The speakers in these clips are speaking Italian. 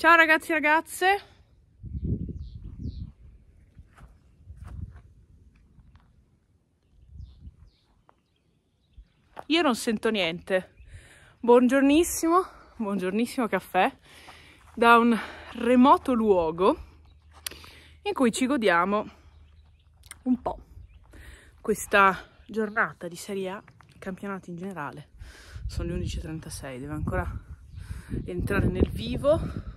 Ciao ragazzi e ragazze. Io non sento niente. Buongiornissimo, buongiornissimo caffè da un remoto luogo in cui ci godiamo un po' questa giornata di Serie A, campionato in generale. Sono le 11.36, devo ancora entrare nel vivo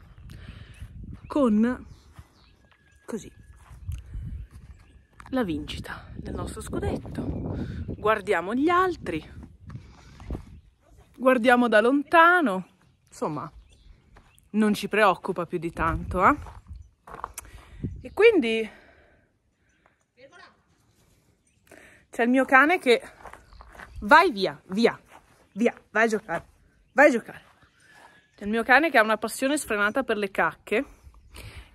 con così la vincita del nostro scudetto. Guardiamo gli altri, guardiamo da lontano, insomma, non ci preoccupa più di tanto. Eh? E quindi c'è il mio cane che vai via, via, via, vai a giocare, vai a giocare. C'è il mio cane che ha una passione sfrenata per le cacche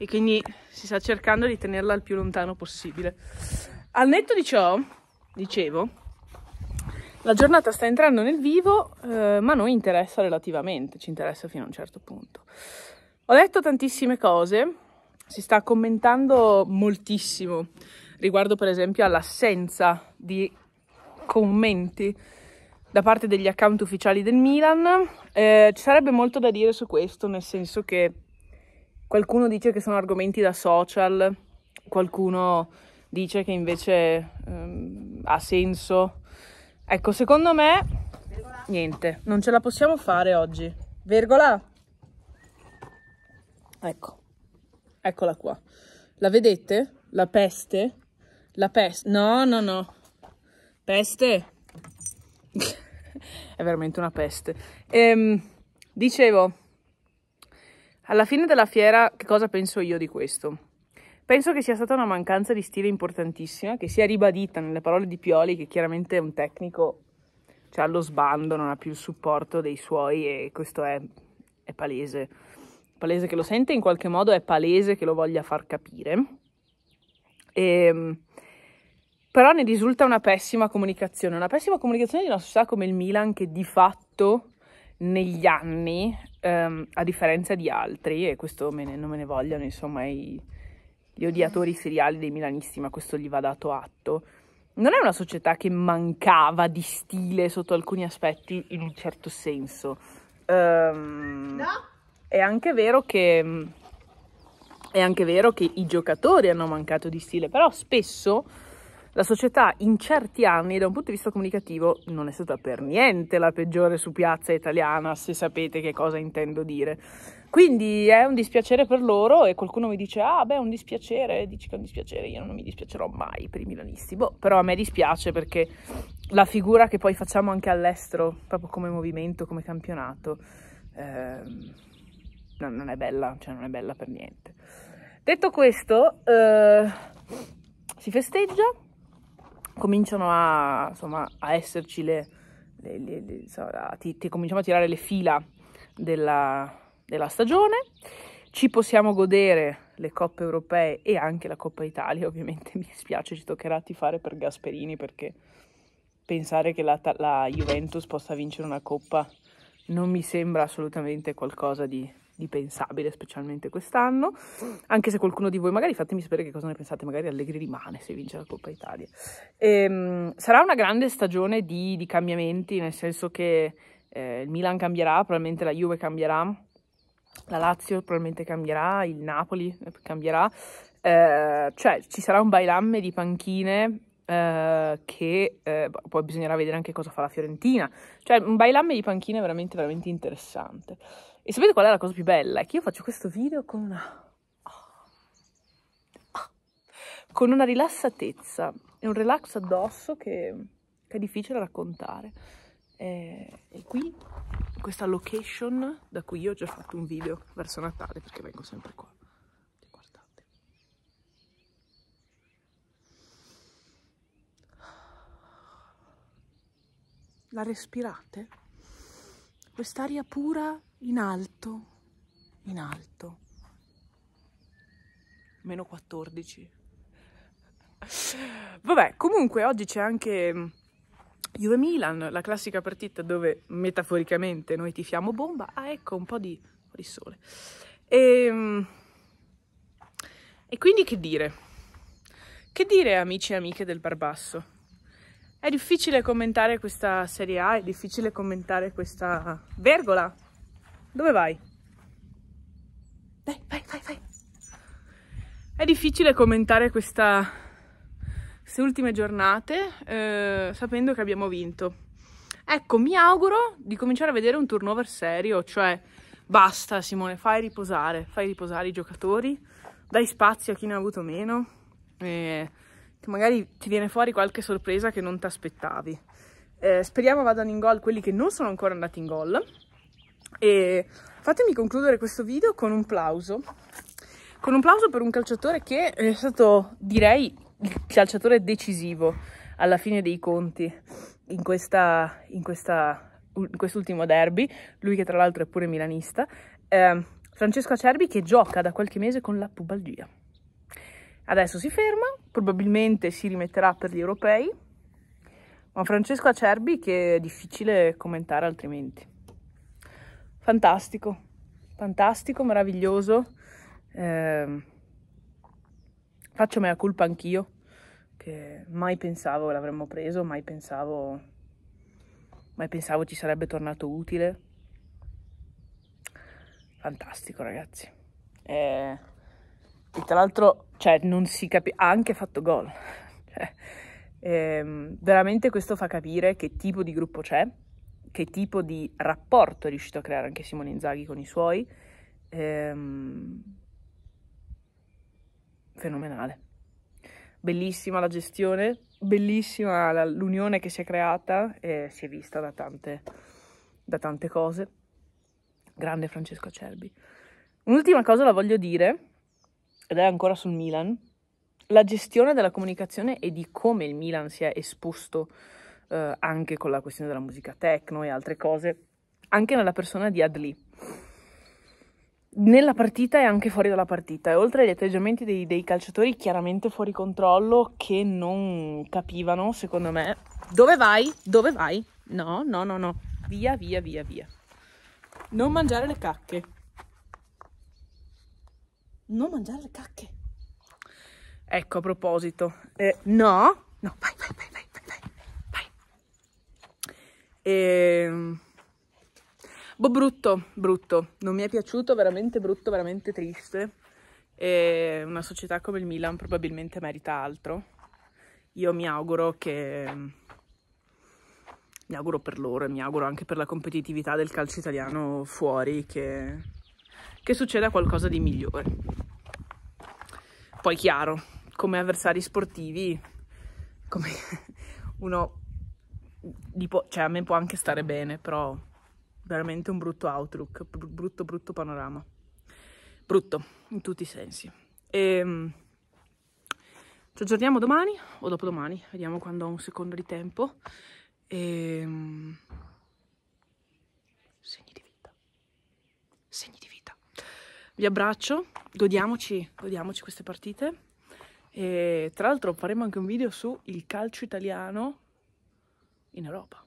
e quindi si sta cercando di tenerla il più lontano possibile. Al netto di ciò, dicevo, la giornata sta entrando nel vivo, eh, ma noi interessa relativamente, ci interessa fino a un certo punto. Ho letto tantissime cose, si sta commentando moltissimo riguardo per esempio all'assenza di commenti da parte degli account ufficiali del Milan. Eh, ci sarebbe molto da dire su questo, nel senso che Qualcuno dice che sono argomenti da social, qualcuno dice che invece um, ha senso. Ecco, secondo me, Vergola. niente, non ce la possiamo fare oggi. Virgola? Ecco, eccola qua. La vedete? La peste? La peste? No, no, no. Peste? È veramente una peste. Ehm, dicevo... Alla fine della fiera, che cosa penso io di questo? Penso che sia stata una mancanza di stile importantissima, che sia ribadita nelle parole di Pioli, che chiaramente è un tecnico, cioè allo sbando, non ha più il supporto dei suoi e questo è, è palese. Palese che lo sente, in qualche modo è palese che lo voglia far capire. E, ehm, però ne risulta una pessima comunicazione, una pessima comunicazione di una società come il Milan che di fatto negli anni, ehm, a differenza di altri, e questo me ne, non me ne vogliono, insomma, i, gli odiatori seriali dei milanisti, ma questo gli va dato atto, non è una società che mancava di stile sotto alcuni aspetti in un certo senso. Um, no? È anche vero che... È anche vero che i giocatori hanno mancato di stile, però spesso la società in certi anni, da un punto di vista comunicativo, non è stata per niente la peggiore su piazza italiana, se sapete che cosa intendo dire. Quindi è un dispiacere per loro e qualcuno mi dice, ah beh, è un dispiacere, dici che è un dispiacere, io non mi dispiacerò mai per i milanisti. Boh, però a me dispiace perché la figura che poi facciamo anche all'estero, proprio come movimento, come campionato, ehm, non, non, è bella, cioè non è bella per niente. Detto questo, eh, si festeggia, cominciano a, insomma, a esserci le, le, le, le insomma, ti, ti, cominciamo a tirare le fila della, della stagione, ci possiamo godere le coppe europee e anche la Coppa Italia, ovviamente mi spiace, ci toccherà fare per Gasperini perché pensare che la, la Juventus possa vincere una coppa non mi sembra assolutamente qualcosa di, di pensabile, specialmente quest'anno. Anche se qualcuno di voi, magari fatemi sapere che cosa ne pensate, magari Allegri rimane se vince la Coppa Italia. E, ehm, sarà una grande stagione di, di cambiamenti, nel senso che eh, il Milan cambierà, probabilmente la Juve cambierà. La Lazio probabilmente cambierà, il Napoli eh, cambierà, eh, cioè ci sarà un bailamme di panchine eh, che eh, poi bisognerà vedere anche cosa fa la Fiorentina, cioè un bailamme di panchine veramente, veramente interessante. E sapete qual è la cosa più bella? È che io faccio questo video con una... con una rilassatezza e un relax addosso che, che è difficile raccontare. E, eh, e qui, questa location da cui io ho già fatto un video verso Natale, perché vengo sempre qua. Guardate. La respirate? Quest'aria pura in alto, in alto. Meno 14. Vabbè, comunque oggi c'è anche mm, Juve Milan, la classica partita dove metaforicamente noi tifiamo bomba. Ah, ecco un po' di, di sole. E, ehm, e quindi che dire? Che dire amici e amiche del Barbasso? È difficile commentare questa Serie A, è difficile commentare questa vergola dove vai? Dai, vai, vai, vai. È difficile commentare questa, queste ultime giornate eh, sapendo che abbiamo vinto. Ecco, mi auguro di cominciare a vedere un turnover serio, cioè basta Simone, fai riposare, fai riposare i giocatori, dai spazio a chi ne ha avuto meno, eh, che magari ti viene fuori qualche sorpresa che non ti aspettavi. Eh, speriamo vadano in gol quelli che non sono ancora andati in gol, e fatemi concludere questo video con un plauso. Con un plauso per un calciatore che è stato, direi, il calciatore decisivo alla fine dei conti in questa, in questa quest'ultimo derby, lui che tra l'altro è pure milanista, eh, Francesco Acerbi che gioca da qualche mese con la pubalgia. Adesso si ferma, probabilmente si rimetterà per gli europei, ma Francesco Acerbi che è difficile commentare altrimenti fantastico, fantastico, meraviglioso. Eh, faccio mea culpa anch'io, che mai pensavo l'avremmo preso, mai pensavo, mai pensavo ci sarebbe tornato utile. Fantastico ragazzi. Eh, e tra l'altro, cioè, non si capisce, ha anche fatto gol. cioè, ehm, veramente questo fa capire che tipo di gruppo c'è, che tipo di rapporto è riuscito a creare anche Simone Inzaghi con i suoi. Ehm, fenomenale. Bellissima la gestione, bellissima l'unione che si è creata e si è vista da tante, da tante cose. Grande Francesco Acerbi. Un'ultima cosa la voglio dire, ed è ancora sul Milan, la gestione della comunicazione e di come il Milan si è esposto eh, anche con la questione della musica techno e altre cose, anche nella persona di Adli. Nella partita e anche fuori dalla partita, e oltre agli atteggiamenti dei, dei calciatori chiaramente fuori controllo che non capivano, secondo me, dove vai? Dove vai? No, no, no, no, via, via, via, via. Non mangiare le cacche. Non mangiare le cacche. Ecco, a proposito. Eh, no, no, vai, vai, vai, vai. E... Ehm, boh, brutto, brutto. Non mi è piaciuto, veramente brutto, veramente triste. E una società come il Milan probabilmente merita altro. Io mi auguro che... Mi auguro per loro e mi auguro anche per la competitività del calcio italiano fuori che, che succeda qualcosa di migliore. Poi chiaro, come avversari sportivi, come uno cioè a me può anche stare bene, però veramente un brutto outlook, brutto brutto panorama. Brutto, in tutti i sensi. E, ehm, ci aggiorniamo domani o dopodomani, vediamo quando ho un secondo di tempo. E, ehm, segni di vita. Segni di vita. Vi abbraccio, godiamoci, godiamoci queste partite. E, tra l'altro faremo anche un video su il calcio italiano in Haraba.